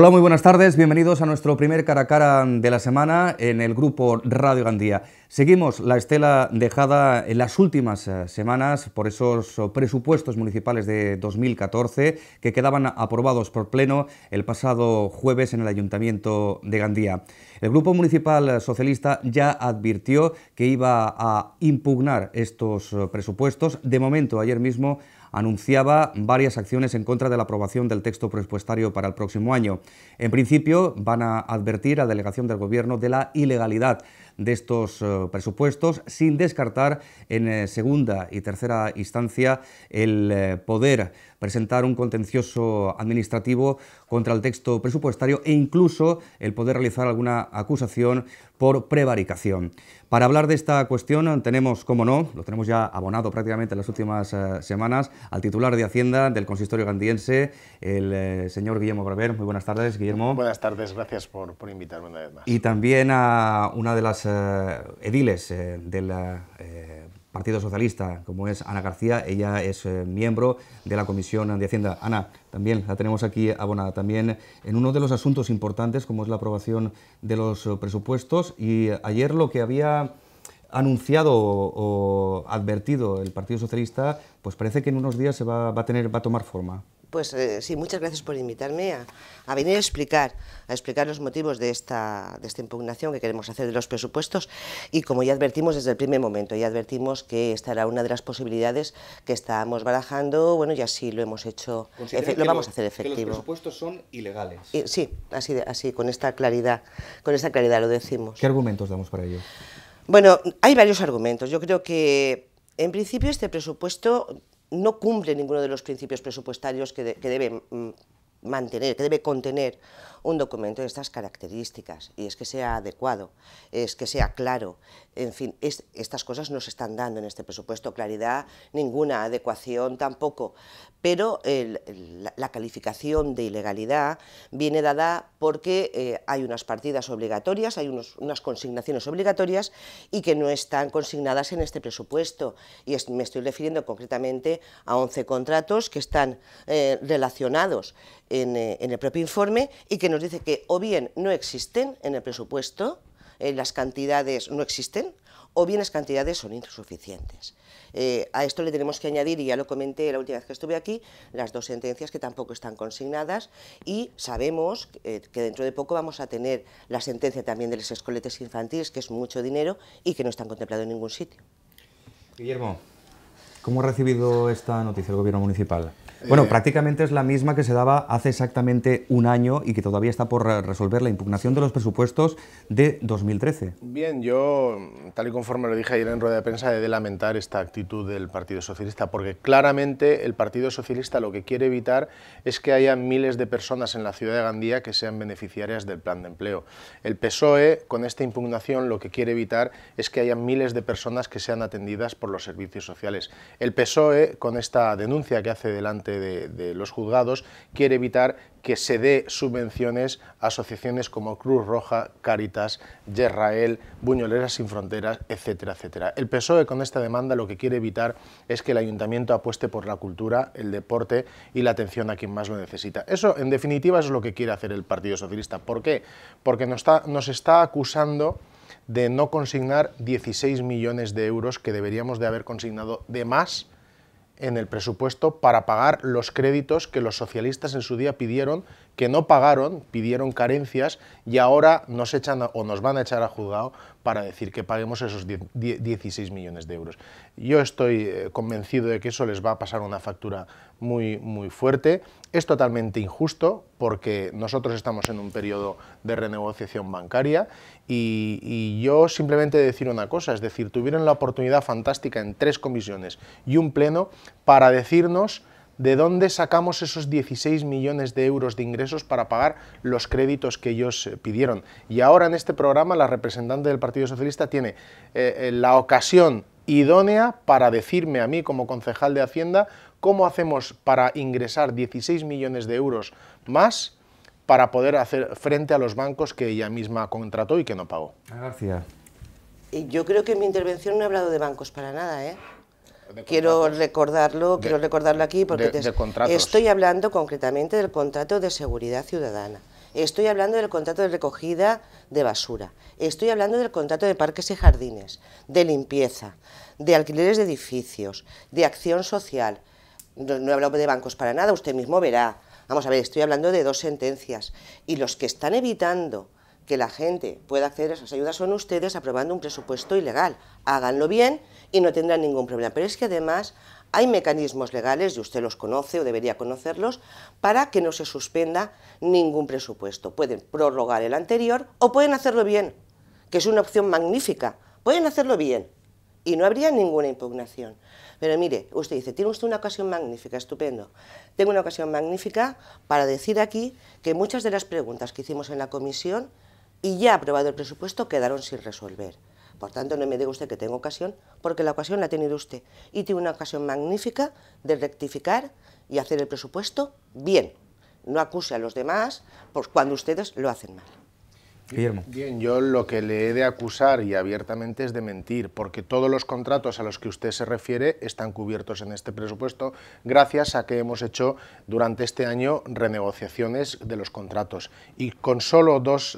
Hola, muy buenas tardes. Bienvenidos a nuestro primer cara a cara de la semana en el grupo Radio Gandía. Seguimos la estela dejada en las últimas eh, semanas por esos eh, presupuestos municipales de 2014 que quedaban aprobados por pleno el pasado jueves en el Ayuntamiento de Gandía. El Grupo Municipal Socialista ya advirtió que iba a impugnar estos eh, presupuestos. De momento, ayer mismo anunciaba varias acciones en contra de la aprobación del texto presupuestario para el próximo año. En principio, van a advertir a la delegación del Gobierno de la ilegalidad de estos eh, presupuestos, sin descartar en eh, segunda y tercera instancia el eh, poder presentar un contencioso administrativo contra el texto presupuestario e incluso el poder realizar alguna acusación por prevaricación. Para hablar de esta cuestión tenemos, como no, lo tenemos ya abonado prácticamente en las últimas semanas, al titular de Hacienda del consistorio gandiense, el señor Guillermo Barber. Muy buenas tardes, Guillermo. Buenas tardes, gracias por, por invitarme una vez más. Y también a una de las eh, ediles eh, del eh, Partido Socialista, como es Ana García, ella es miembro de la Comisión de Hacienda. Ana, también la tenemos aquí abonada. También en uno de los asuntos importantes, como es la aprobación de los presupuestos, y ayer lo que había anunciado o, advertido el Partido Socialista, pues parece que en unos días se va, va a tomar forma. Pues eh, sí, muchas gracias por invitarme a, venir a explicar, a explicar los motivos de esta, esta impugnación que queremos hacer de los presupuestos y como ya advertimos desde el primer momento, ya advertimos que esta era una de las posibilidades que estábamos barajando, bueno, y así lo hemos hecho, lo vamos a hacer efectivo. los presupuestos son ilegales. Eh, sí, así, así, con esta claridad, con esta claridad lo decimos. ¿Qué argumentos damos para ello? Bueno, hay varios argumentos. Yo creo que, en principio, este presupuesto no cumple ninguno de los principios presupuestarios que, que deben mm, mantener, que debe contener un documento de estas características, y es que sea adecuado, es que sea claro, en fin, estas cosas no se están dando en este presupuesto, claridad ninguna, adecuación tampoco, pero la, calificación de ilegalidad viene dada porque eh, hay unas partidas obligatorias, hay unas consignaciones obligatorias y que no están consignadas en este presupuesto, y me estoy refiriendo concretamente a 11 contratos que están eh, relacionados eh, en, el propio informe y que nos dice que o bien no existen en el presupuesto, eh, las cantidades no existen, o bien las cantidades son insuficientes. Eh, a esto le tenemos que añadir, y ya lo comenté la última vez que estuve aquí, las dos sentencias que tampoco están consignadas y sabemos que dentro de poco vamos a tener la sentencia también de los escoletes infantiles, que es mucho dinero y que no están contemplados en ningún sitio. Guillermo, ¿cómo ha recibido esta noticia el Gobierno Municipal? Bueno, eh, prácticamente es la misma que se daba hace exactamente un año y que todavía está por resolver la impugnación de los presupuestos de 2013. Bien, yo, tal y conforme lo dije ayer en rueda de prensa, he de lamentar esta actitud del Partido Socialista, porque claramente el Partido Socialista lo que quiere evitar es que haya miles de personas en la ciudad de Gandía que sean beneficiarias del plan de empleo. El PSOE, con esta impugnación, lo que quiere evitar es que haya miles de personas que sean atendidas por los servicios sociales. El PSOE, con esta denuncia que hace delante de, los juzgados, quiere evitar que se dé subvenciones a asociaciones como Cruz Roja, Caritas, Yerrael, Buñoleras sin Fronteras, etcétera, etcétera. El PSOE con esta demanda lo que quiere evitar es que el ayuntamiento apueste por la cultura, el deporte y la atención a quien más lo necesita. Eso, en definitiva, es lo que quiere hacer el Partido Socialista. ¿Por qué? Porque nos está, nos está acusando de no consignar 16 millones de euros que deberíamos de haber consignado de más en el presupuesto para pagar los créditos que los socialistas en su día pidieron que no pagaron, pidieron carencias y ahora nos echan o nos van a echar a juzgado para decir que paguemos esos 16 millones de euros. Yo estoy eh, convencido de que eso les va a pasar una factura muy, muy fuerte. Es totalmente injusto porque nosotros estamos en un periodo de renegociación bancaria y yo simplemente decir una cosa, es decir, tuvieron la oportunidad fantástica en tres comisiones y un pleno para decirnos ¿de dónde sacamos esos 16 millones de euros de ingresos para pagar los créditos que ellos eh, pidieron? Y ahora en este programa la representante del Partido Socialista tiene eh, eh, la ocasión idónea para decirme a mí como concejal de Hacienda cómo hacemos para ingresar 16 millones de euros más para poder hacer frente a los bancos que ella misma contrató y que no pagó. Gracias. Yo creo que en mi intervención no he hablado de bancos para nada, ¿eh? quiero recordarlo, quiero recordarlo aquí porque estoy hablando concretamente del contrato de seguridad ciudadana. Estoy hablando del contrato de recogida de basura. Estoy hablando del contrato de parques y jardines, de limpieza, de alquileres de edificios, de acción social. No, no he hablado de bancos para nada, usted mismo verá. Vamos a ver, estoy hablando de dos sentencias. Y los que están evitando que la gente pueda acceder a esas ayudas son ustedes aprobando un presupuesto ilegal. Háganlo bien y no tendrán ningún problema. Pero es que además hay mecanismos legales, y usted los conoce o debería conocerlos, para que no se suspenda ningún presupuesto. Pueden prorrogar el anterior o pueden hacerlo bien, que es una opción magnífica. Pueden hacerlo bien y no habría ninguna impugnación. Pero mire, usted dice, tiene usted una ocasión magnífica, estupendo. Tengo una ocasión magnífica para decir aquí que muchas de las preguntas que hicimos en la comisión y ya aprobado el presupuesto quedaron sin resolver. Por tanto, no me diga usted que tengo ocasión, porque la ocasión la ha tenido usted. Y tiene una ocasión magnífica de rectificar y hacer el presupuesto bien. No acuse a los demás cuando ustedes lo hacen mal. Bien, yo lo que le he de acusar y abiertamente es de mentir, porque todos los contratos a los que usted se refiere están cubiertos en este presupuesto gracias a que hemos hecho durante este año renegociaciones de los contratos. Y con solo dos,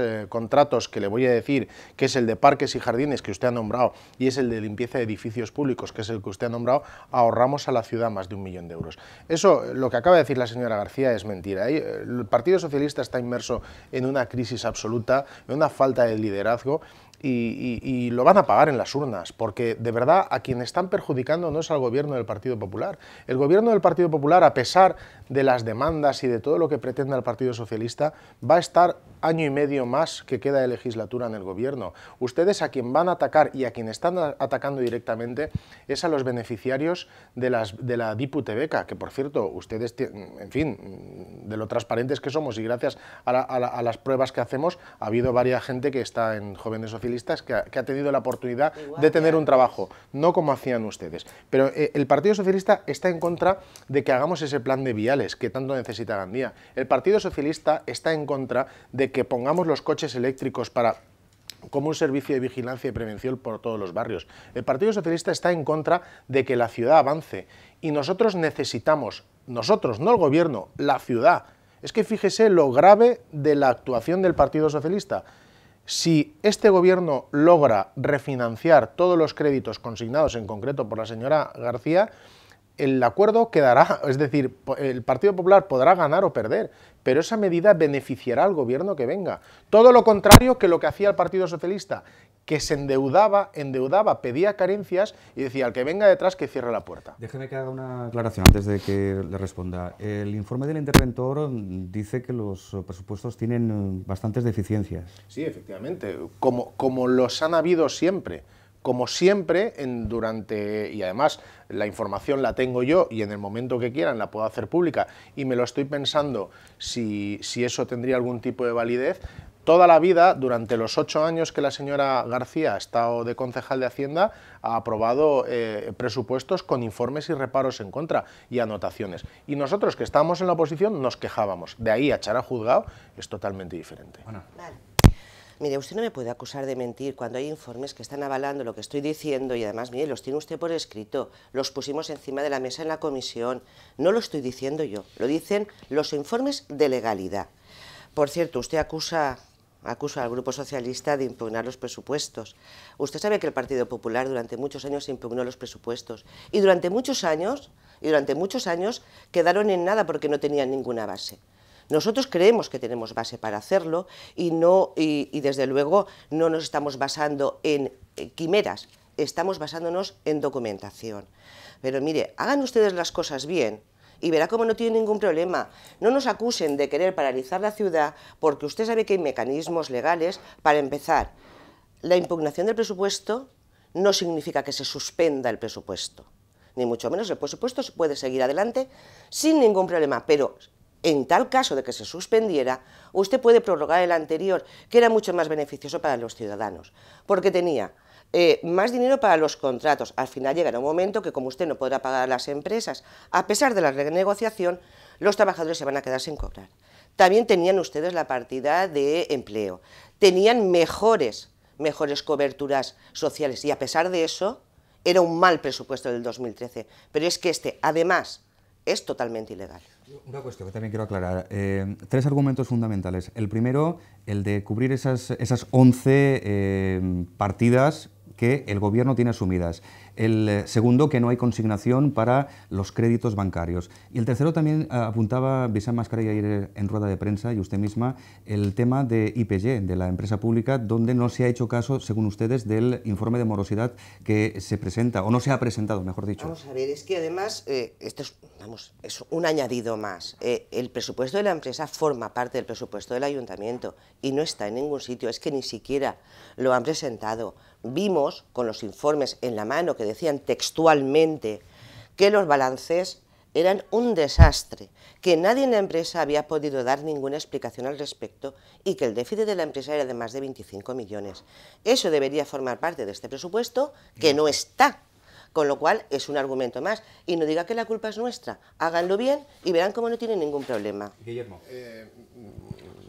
eh, contratos que le voy a decir, que es el de parques y jardines que usted ha nombrado y es el de limpieza de edificios públicos, que es el que usted ha nombrado, ahorramos a la ciudad más de un millón de euros. Eso, eh, lo que acaba de decir la señora García es mentira. ¿eh? El Partido Socialista está inmerso en una crisis absoluta absoluta, una falta de liderazgo. Y, lo van a pagar en las urnas, porque de verdad a quien están perjudicando no es al gobierno del Partido Popular. El gobierno del Partido Popular, a pesar de las demandas y de todo lo que pretende el Partido Socialista, va a estar año y medio más que queda de legislatura en el gobierno. Ustedes a quien van a atacar y a quien están atacando directamente es a los beneficiarios de, las, de la Diputebeca, que por cierto, ustedes, en fin, de lo transparentes que somos y gracias a, las pruebas que hacemos, ha habido varias gente que está en Jóvenes Socialistas que ha, tenido la oportunidad de tener un trabajo, no como hacían ustedes. Pero eh, el Partido Socialista está en contra de que hagamos ese plan de viales que tanto necesita Gandía. El Partido Socialista está en contra de que pongamos los coches eléctricos para como un servicio de vigilancia y prevención por todos los barrios. El Partido Socialista está en contra de que la ciudad avance y nosotros necesitamos, nosotros, no el gobierno, la ciudad. Es que fíjese lo grave de la actuación del Partido Socialista. Si este gobierno logra refinanciar todos los créditos consignados en concreto por la señora García, el acuerdo quedará, es decir, el Partido Popular podrá ganar o perder, pero esa medida beneficiará al gobierno que venga. Todo lo contrario que lo que hacía el Partido Socialista, que se endeudaba, endeudaba, pedía carencias y decía al que venga detrás que cierre la puerta. Déjeme que haga una aclaración antes de que le responda. El informe del interventor dice que los presupuestos tienen bastantes deficiencias. Sí, efectivamente, como, como los han habido siempre como siempre, en, durante, y además la información la tengo yo y en el momento que quieran la puedo hacer pública y me lo estoy pensando si, eso tendría algún tipo de validez, toda la vida, durante los ocho años que la señora García ha estado de concejal de Hacienda, ha aprobado eh, presupuestos con informes y reparos en contra y anotaciones. Y nosotros que estábamos en la oposición nos quejábamos. De ahí a echar a juzgado es totalmente diferente. Mire, usted no me puede acusar de mentir cuando hay informes que están avalando lo que estoy diciendo y además, mire, los tiene usted por escrito, los pusimos encima de la mesa en la comisión. No lo estoy diciendo yo, lo dicen los informes de legalidad. Por cierto, usted acusa al Grupo Socialista de impugnar los presupuestos. Usted sabe que el Partido Popular durante muchos años impugnó los presupuestos y durante muchos años y durante muchos años quedaron en nada porque no tenían ninguna base. Nosotros creemos que tenemos base para hacerlo y, no, y, desde luego no nos estamos basando en eh, quimeras, estamos basándonos en documentación. Pero mire, hagan ustedes las cosas bien y verá cómo no tiene ningún problema. No nos acusen de querer paralizar la ciudad porque usted sabe que hay mecanismos legales para empezar. La impugnación del presupuesto no significa que se suspenda el presupuesto, ni mucho menos el presupuesto puede seguir adelante sin ningún problema, pero en tal caso de que se suspendiera, usted puede prorrogar el anterior, que era mucho más beneficioso para los ciudadanos, porque tenía eh, más dinero para los contratos. Al final llegará un momento que como usted no podrá pagar a las empresas, a pesar de la renegociación, los trabajadores se van a quedar sin cobrar. También tenían ustedes la partida de empleo, tenían mejores, mejores coberturas sociales y a pesar de eso era un mal presupuesto del 2013. Pero es que este, además es totalmente ilegal. Una cuestión que también quiero aclarar. Eh, tres argumentos fundamentales. El primero, el de cubrir esas, esas 11 eh, partidas que el gobierno tiene asumidas. El eh, segundo, que no hay consignación para los créditos bancarios. Y el tercero también eh, apuntaba Vicente Mascarella ayer en rueda de prensa y usted misma el tema de IPG, de la empresa pública, donde no se ha hecho caso, según ustedes, del informe de morosidad que se presenta, o no se ha presentado, mejor dicho. Vamos a ver, es que además, eh, esto es, vamos, un añadido más. el presupuesto de la empresa forma parte del presupuesto del ayuntamiento y no está en ningún sitio, es que ni siquiera lo han presentado. Vimos con los informes en la mano que decían textualmente que los balances eran un desastre, que nadie en la empresa había podido dar ninguna explicación al respecto y que el déficit de la empresa era de más de 25 millones. Eso debería formar parte de este presupuesto que no está, con lo cual es un argumento más. Y no diga que la culpa es nuestra, háganlo bien y verán cómo no tienen ningún problema. Guillermo. Eh,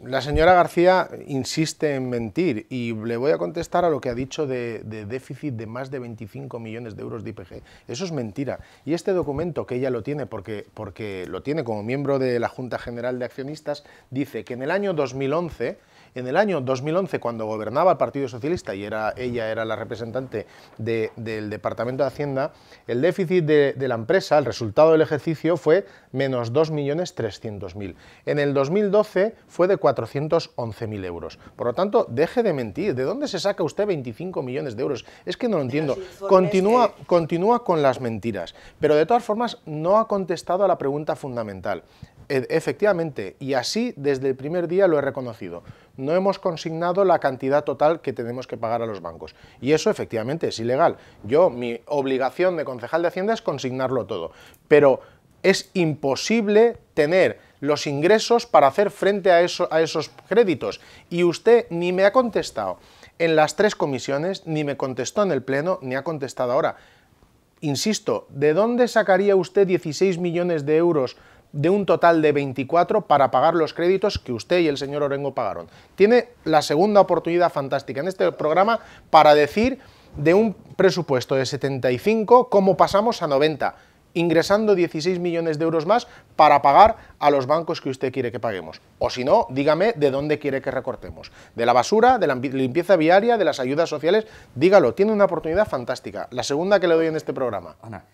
la señora García insiste en mentir y le voy a contestar a lo que ha dicho de, déficit de más de 25 millones de euros de IPG. Eso es mentira. Y este documento, que ella lo tiene porque, porque lo tiene como miembro de la Junta General de Accionistas, dice que en el año 2011 en el año 2011, cuando gobernaba el Partido Socialista y ella era la representante del Departamento de Hacienda, el déficit de, la empresa, el resultado del ejercicio, fue menos 2.300.000. En el 2012 fue de 411.000 euros. Por lo tanto, deje de mentir. ¿De dónde se saca usted 25 millones de euros? Es que no lo entiendo. Continúa, con las mentiras. Pero de todas formas, no ha contestado a la pregunta fundamental. E, efectivamente, y así desde el primer día lo he reconocido no hemos consignado la cantidad total que tenemos que pagar a los bancos. Y eso efectivamente es ilegal. Yo, mi obligación de concejal de Hacienda es consignarlo todo, pero es imposible tener los ingresos para hacer frente a, a esos créditos. Y usted ni me ha contestado en las tres comisiones, ni me contestó en el Pleno, ni ha contestado ahora. Insisto, ¿de dónde sacaría usted 16 millones de euros de un total de 24 para pagar los créditos que usted y el señor Orengo pagaron. Tiene la segunda oportunidad fantástica en este programa para decir de un presupuesto de 75 cómo pasamos a 90, ingresando 16 millones de euros más para pagar a los bancos que usted quiere que paguemos. O si no, dígame de dónde quiere que recortemos. De la basura, de la limpieza viaria, de las ayudas sociales, dígalo, tiene una oportunidad fantástica, la segunda que le doy en este programa. Ana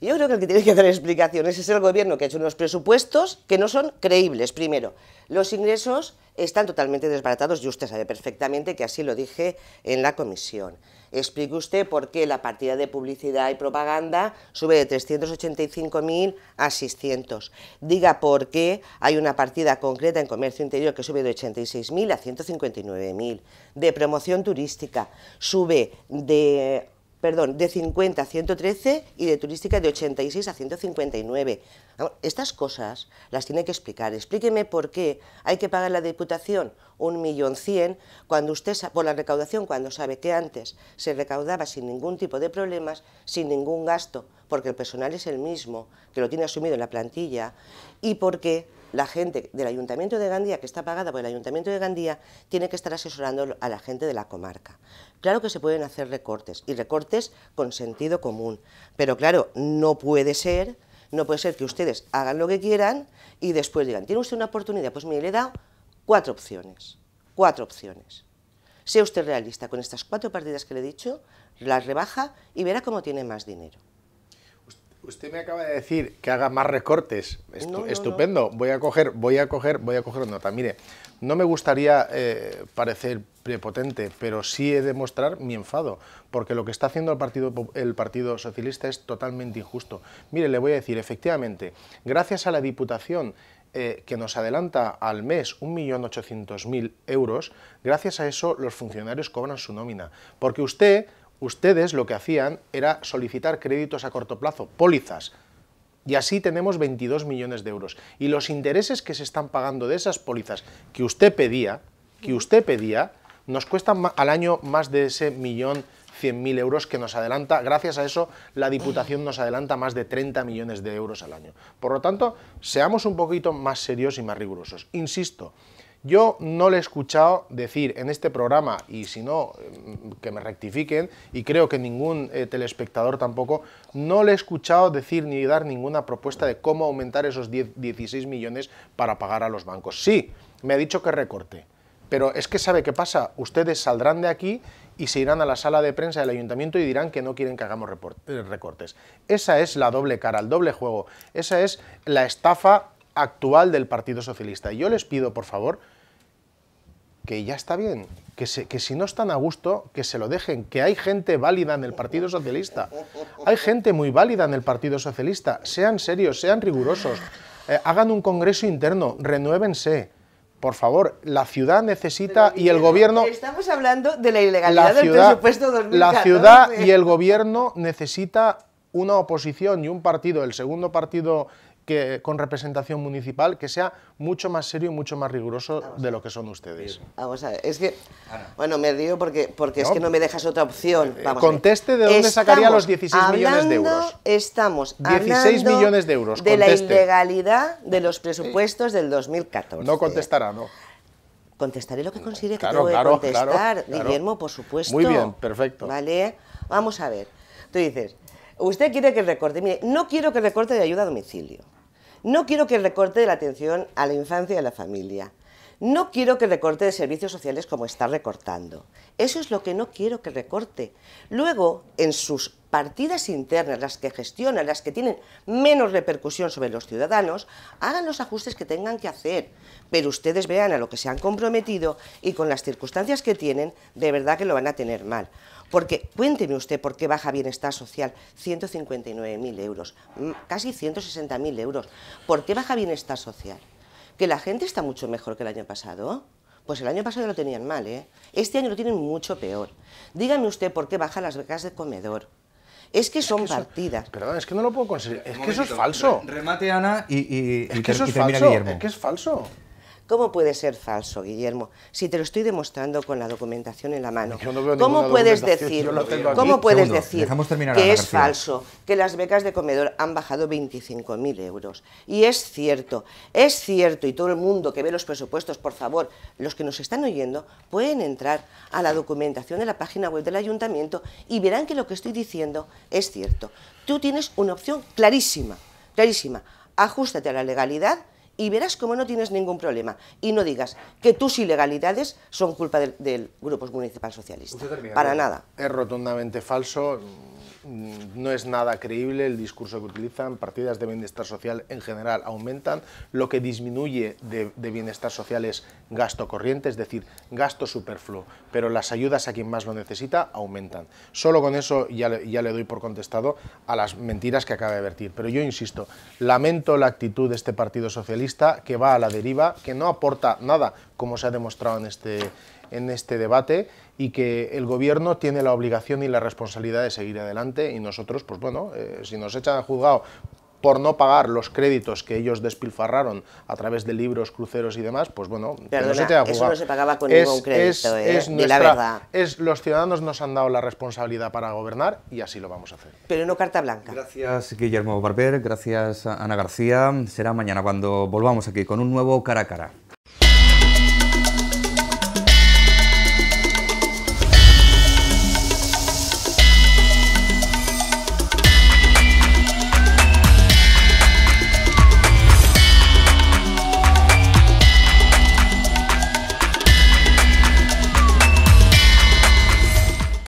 yo creo que el que tiene que dar explicaciones es el gobierno, que ha hecho unos presupuestos que no son creíbles. Primero, los ingresos están totalmente desbaratados y usted sabe perfectamente que así lo dije en la comisión. Explique usted por qué la partida de publicidad y propaganda sube de 385.000 a 600. Diga por qué hay una partida concreta en comercio interior que sube de 86.000 a 159.000. De promoción turística sube de perdón, de 50 a 113 y de turística de 86 a 159. Ah, estas cosas las tiene que explicar. Explíqueme por qué hay que pagar la Diputación un millón cien cuando usted por la recaudación cuando sabe que antes se recaudaba sin ningún tipo de problemas, sin ningún gasto, porque el personal es el mismo que lo tiene asumido en la plantilla y por qué? la gente del Ayuntamiento de Gandía, que está pagada por el Ayuntamiento de Gandía, tiene que estar asesorando a la gente de la comarca. Claro que se pueden hacer recortes, y recortes con sentido común, pero claro, no puede ser, no puede ser que ustedes hagan lo que quieran y después digan, ¿tiene usted una oportunidad? Pues mire, le he dado cuatro opciones, cuatro opciones. Sea usted realista con estas cuatro partidas que le he dicho, las rebaja y verá cómo tiene más dinero usted me acaba de decir que haga más recortes. estupendo. Voy a coger, voy a coger, voy a coger nota. Mire, no me gustaría eh, parecer prepotente, pero sí he de mostrar mi enfado, porque lo que está haciendo el partido, el partido Socialista es totalmente injusto. Mire, le voy a decir, efectivamente, gracias a la Diputación eh, que nos adelanta al mes 1.800.000 euros, gracias a eso los funcionarios cobran su nómina, porque usted ustedes lo que hacían era solicitar créditos a corto plazo, pólizas, y así tenemos 22 millones de euros. Y los intereses que se están pagando de esas pólizas que usted pedía, que usted pedía, nos cuestan al año más de ese millón mil euros que nos adelanta, gracias a eso la Diputación nos adelanta más de 30 millones de euros al año. Por lo tanto, seamos un poquito más serios y más rigurosos. Insisto, yo no le he escuchado decir en este programa, y si no, mm, que me rectifiquen, y creo que ningún eh, telespectador tampoco, no le he escuchado decir ni dar ninguna propuesta de cómo aumentar esos 10, 16 millones para pagar a los bancos. Sí, me ha dicho que recorte. Pero es que sabe qué pasa, ustedes saldrán de aquí y se irán a la sala de prensa del ayuntamiento y dirán que no quieren que hagamos eh, recortes. Esa es la doble cara, el doble juego, esa es la estafa actual del Partido Socialista. Y Yo les pido, por favor, que ya está bien, que, que, si no están a gusto, que se lo dejen, que hay gente válida en el Partido Socialista, hay gente muy válida en el Partido Socialista, sean serios, sean rigurosos, eh, hagan un congreso interno, renuévense. Por favor, la ciudad necesita y el gobierno... Estamos hablando de la ilegalidad del presupuesto 2014. La ciudad y el gobierno necesita una oposición y un partido, el segundo partido con representación municipal que sea mucho más serio y mucho más riguroso de lo que son ustedes. Vamos a ver, es que, bueno, me río porque, porque es que no me dejas otra opción. Eh, conteste de dónde sacaría los 16 millones de euros. Estamos 16 millones de euros. De la ilegalidad de los presupuestos del 2014. No contestará, no contestaré lo que eh, considere que que contestar, Guillermo, por supuesto. Muy bien, perfecto. Vale, vamos a ver. Tú dices, usted quiere que recorte, mire, no quiero que recorte de ayuda a domicilio. No quiero que recorte la atención a la infancia y a la familia. No quiero que recorte de servicios sociales como está recortando. Eso es lo que no quiero que recorte. Luego, en sus partidas internas, las que gestionan, las que tienen menos repercusión sobre los ciudadanos, hagan los ajustes que tengan que hacer. Pero ustedes vean a lo que se han comprometido y con las circunstancias que tienen, de verdad que lo van a tener mal. Porque cuénteme usted por qué baja bienestar social 159.000 euros, mm, casi 160.000 euros. ¿Por qué baja bienestar social? que la gente está mucho mejor que el año pasado. Pues el año pasado lo tenían mal, ¿eh? Este año lo tienen mucho peor. Dígame usted por qué bajan las becas de comedor. Es que son partidas. perdón, es que no lo puedo conseguir. Es que eso es falso. Remate, Ana, y, es que eso es falso, Es que es falso. ¿Cómo puede ser falso, Guillermo? Si te lo estoy demostrando con la documentación en la mano. ¿Cómo puedes decir, ¿cómo puedes decir que es falso que las becas de comedor han bajado 25.000 euros? Y es cierto, es cierto, y todo el mundo que ve los presupuestos, por favor, los que nos están oyendo, pueden entrar a la documentación de la página web del ayuntamiento y verán que lo que estoy diciendo es cierto. Tú tienes una opción clarísima, clarísima. Ajústate a la legalidad y verás cómo no tienes ningún problema. Y no digas que tus ilegalidades son culpa del, del Grupo Municipal Socialista. Para nada. Es rotundamente falso. Mm, no es nada creíble el discurso que utilizan, partidas de bienestar social en general aumentan, lo que disminuye de, bienestar social es gasto corriente, es decir, gasto superfluo, pero las ayudas a quien más lo necesita aumentan. Solo con eso ya ya le doy por contestado a las mentiras que acaba de vertir, pero yo insisto, lamento la actitud de este Partido Socialista que va a la deriva, que no aporta nada como se ha demostrado en este, en este debate y que el gobierno tiene la obligación y la responsabilidad de seguir adelante y nosotros, pues bueno, eh, si nos echan a juzgado por no pagar los créditos que ellos despilfarraron a través de libros, cruceros y demás, pues bueno, eso no se pagaba con es, ningún crédito, es, ¿eh? la verdad. Es, los ciudadanos nos han dado la responsabilidad para gobernar y así lo vamos a hacer. Pero no carta blanca. Gracias Guillermo Barber, gracias Ana García. Será mañana cuando volvamos aquí con un nuevo Cara a Cara.